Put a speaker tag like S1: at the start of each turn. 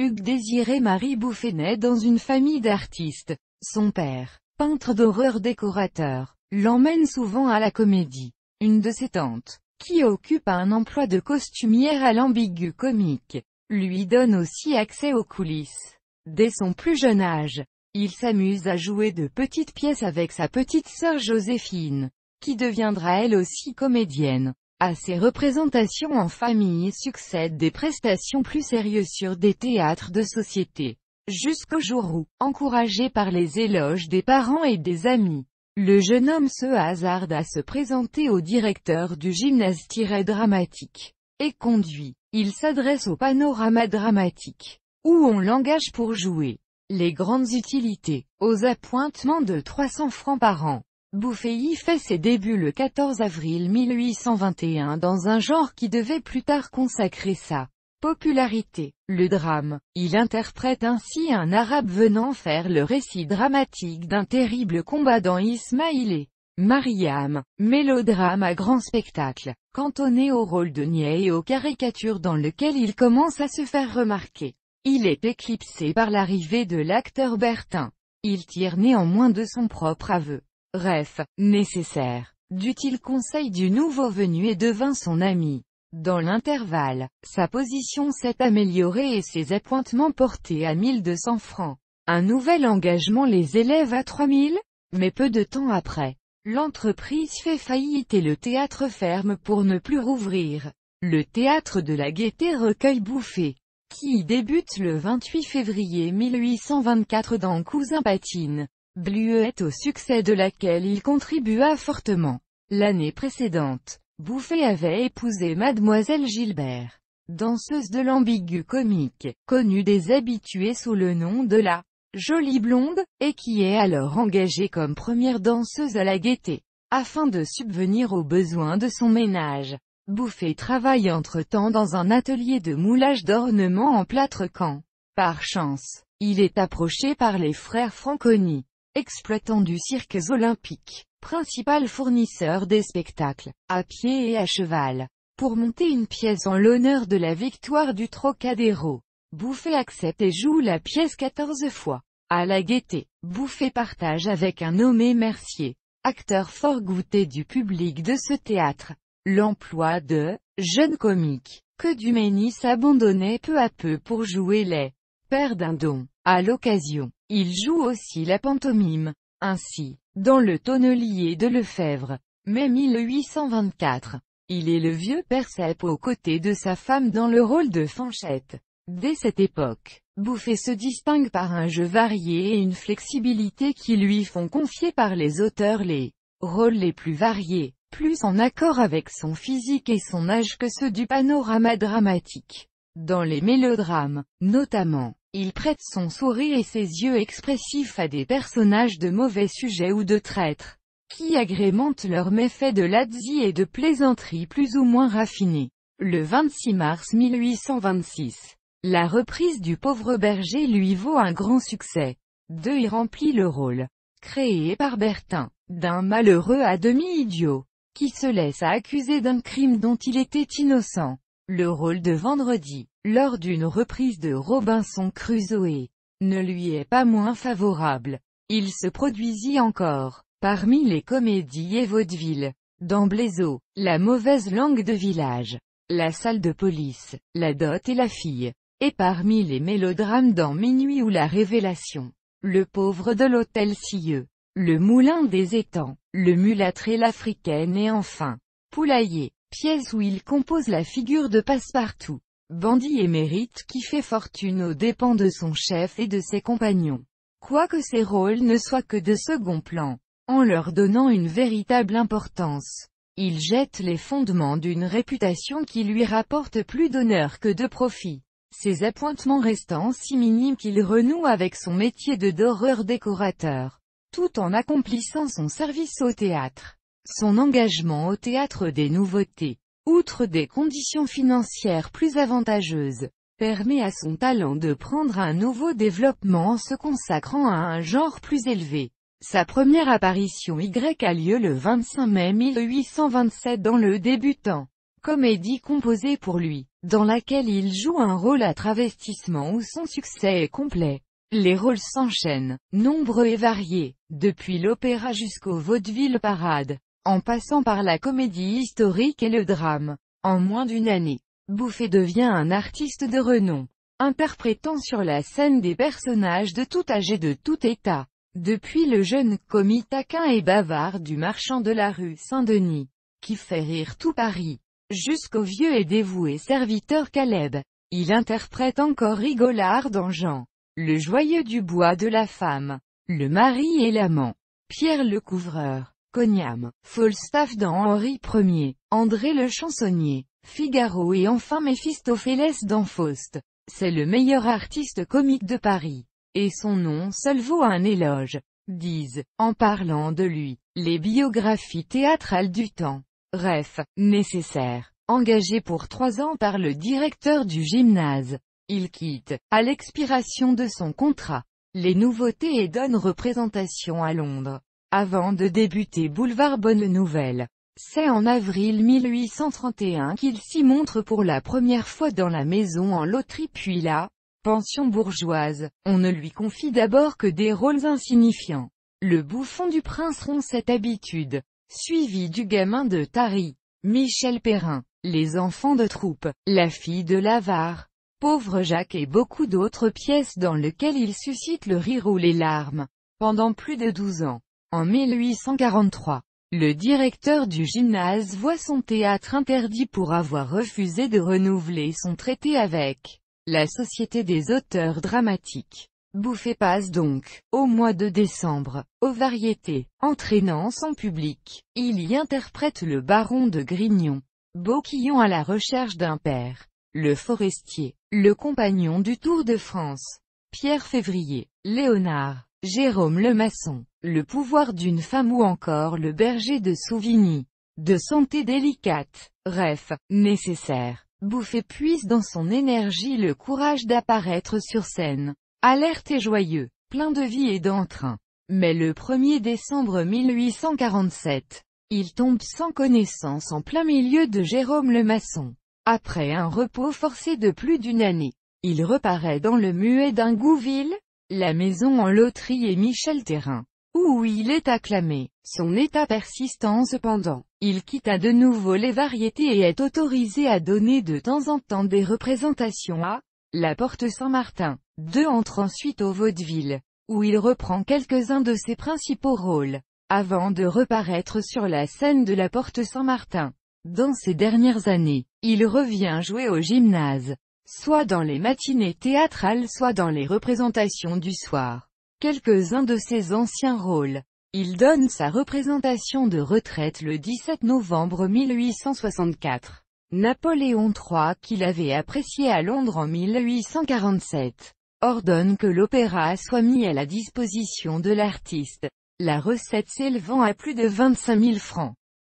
S1: Hugues Désiré Marie Bouffénet dans une famille d'artistes. Son père, peintre d'horreur décorateur, l'emmène souvent à la comédie. Une de ses tantes, qui occupe un emploi de costumière à l'ambigu comique, lui donne aussi accès aux coulisses. Dès son plus jeune âge, il s'amuse à jouer de petites pièces avec sa petite sœur Joséphine, qui deviendra elle aussi comédienne. À ces représentations en famille succèdent des prestations plus sérieuses sur des théâtres de société. Jusqu'au jour où, encouragé par les éloges des parents et des amis, le jeune homme se hasarde à se présenter au directeur du gymnase-dramatique. Et conduit. Il s'adresse au panorama dramatique, où on l'engage pour jouer. Les grandes utilités, aux appointements de 300 francs par an, Boufféi fait ses débuts le 14 avril 1821 dans un genre qui devait plus tard consacrer sa popularité. Le drame, il interprète ainsi un arabe venant faire le récit dramatique d'un terrible combat dans Ismaïl et Mariam, mélodrame à grand spectacle, cantonné au rôle de niais et aux caricatures dans lequel il commence à se faire remarquer. Il est éclipsé par l'arrivée de l'acteur Bertin. Il tire néanmoins de son propre aveu Bref, nécessaire, dut-il conseil du nouveau venu et devint son ami. Dans l'intervalle, sa position s'est améliorée et ses appointements portés à 1200 francs. Un nouvel engagement les élève à 3000 Mais peu de temps après, l'entreprise fait faillite et le théâtre ferme pour ne plus rouvrir. Le théâtre de la gaieté recueille Bouffé, qui débute le 28 février 1824 dans Cousin Patine est au succès de laquelle il contribua fortement. L'année précédente, Bouffet avait épousé Mademoiselle Gilbert, danseuse de l'ambigu comique, connue des habitués sous le nom de la jolie blonde, et qui est alors engagée comme première danseuse à la gaieté, afin de subvenir aux besoins de son ménage. Bouffet travaille entre-temps dans un atelier de moulage d'ornements en plâtre quand, par chance, il est approché par les frères Franconi, exploitant du cirque olympique, principal fournisseur des spectacles, à pied et à cheval, pour monter une pièce en l'honneur de la victoire du Trocadéro. Bouffet accepte et joue la pièce 14 fois. À la gaieté, Bouffet partage avec un nommé Mercier, acteur fort goûté du public de ce théâtre, l'emploi de « jeune comique » que Duménis abandonnait peu à peu pour jouer les « pères d'un don ». À l'occasion, il joue aussi la pantomime. Ainsi, dans Le tonnelier de Lefèvre, mai 1824, il est le vieux Persep aux côtés de sa femme dans le rôle de Fanchette. Dès cette époque, Bouffet se distingue par un jeu varié et une flexibilité qui lui font confier par les auteurs les rôles les plus variés, plus en accord avec son physique et son âge que ceux du panorama dramatique. Dans les mélodrames, notamment, il prête son sourire et ses yeux expressifs à des personnages de mauvais sujets ou de traîtres, qui agrémentent leurs méfaits de lazzi et de plaisanteries plus ou moins raffinées. Le 26 mars 1826, la reprise du pauvre berger lui vaut un grand succès. De y remplit le rôle, créé par Bertin, d'un malheureux à demi-idiot, qui se laisse accuser d'un crime dont il était innocent le rôle de vendredi, lors d'une reprise de Robinson Crusoe, ne lui est pas moins favorable. Il se produisit encore, parmi les comédies et vaudevilles, dans Blaiseau, La mauvaise langue de village, La salle de police, La dot et la fille, et parmi les mélodrames dans Minuit ou La révélation, Le pauvre de l'hôtel Cieux, Le moulin des étangs, Le mulâtre et l'africaine et enfin, Poulailler pièce où il compose la figure de Passepartout, bandit émérite qui fait fortune aux dépens de son chef et de ses compagnons. Quoique ses rôles ne soient que de second plan, en leur donnant une véritable importance, il jette les fondements d'une réputation qui lui rapporte plus d'honneur que de profit. Ses appointements restant si minimes qu'il renoue avec son métier de doreur décorateur, tout en accomplissant son service au théâtre son engagement au théâtre des nouveautés, outre des conditions financières plus avantageuses, permet à son talent de prendre un nouveau développement en se consacrant à un genre plus élevé. Sa première apparition Y a lieu le 25 mai 1827 dans Le Débutant, comédie composée pour lui, dans laquelle il joue un rôle à travestissement où son succès est complet. Les rôles s'enchaînent, nombreux et variés, depuis l'opéra jusqu'au vaudeville parade en passant par la comédie historique et le drame. En moins d'une année, Bouffet devient un artiste de renom, interprétant sur la scène des personnages de tout âge et de tout état. Depuis le jeune commis taquin et bavard du marchand de la rue Saint-Denis, qui fait rire tout Paris, jusqu'au vieux et dévoué serviteur Caleb, il interprète encore Rigolard dans Jean, le joyeux du bois de la femme, le mari et l'amant, Pierre le couvreur, Cognam, Falstaff dans Henri Ier, André le chansonnier, Figaro et enfin Méphistophélès dans Faust. C'est le meilleur artiste comique de Paris. Et son nom seul vaut un éloge. Disent, en parlant de lui, les biographies théâtrales du temps. Ref, nécessaire, engagé pour trois ans par le directeur du gymnase. Il quitte, à l'expiration de son contrat, les nouveautés et donne représentation à Londres. Avant de débuter Boulevard Bonne Nouvelle, c'est en avril 1831 qu'il s'y montre pour la première fois dans la maison en loterie puis là, pension bourgeoise. On ne lui confie d'abord que des rôles insignifiants. Le bouffon du prince rompt cette habitude, suivi du gamin de Tari, Michel Perrin, les enfants de troupe, la fille de l'avare, pauvre Jacques et beaucoup d'autres pièces dans lesquelles il suscite le rire ou les larmes, pendant plus de douze ans. En 1843, le directeur du gymnase voit son théâtre interdit pour avoir refusé de renouveler son traité avec la Société des auteurs dramatiques. Bouffé passe donc, au mois de décembre, aux variétés, entraînant son public. Il y interprète le baron de Grignon, Boquillon à la recherche d'un père, le forestier, le compagnon du Tour de France, Pierre Février, Léonard, Jérôme le maçon, Le pouvoir d'une femme ou encore Le berger de Souvigny. De santé délicate, rêve, nécessaire, Bouffé puise dans son énergie le courage d'apparaître sur scène. Alerte et joyeux, plein de vie et d'entrain. Mais le 1er décembre 1847, il tombe sans connaissance en plein milieu de Jérôme le maçon. Après un repos forcé de plus d'une année, il reparaît dans le muet d'un gouville la maison en loterie et Michel Terrain, où il est acclamé. Son état persistant cependant, il quitta de nouveau les variétés et est autorisé à donner de temps en temps des représentations à la Porte Saint-Martin. Deux entre ensuite au vaudeville, où il reprend quelques-uns de ses principaux rôles, avant de reparaître sur la scène de la Porte Saint-Martin. Dans ses dernières années, il revient jouer au gymnase, soit dans les matinées théâtrales soit dans les représentations du soir. Quelques-uns de ses anciens rôles. Il donne sa représentation de retraite le 17 novembre 1864. Napoléon III, qu'il avait apprécié à Londres en 1847, ordonne que l'opéra soit mis à la disposition de l'artiste, la recette s'élevant à plus de 25 000 francs.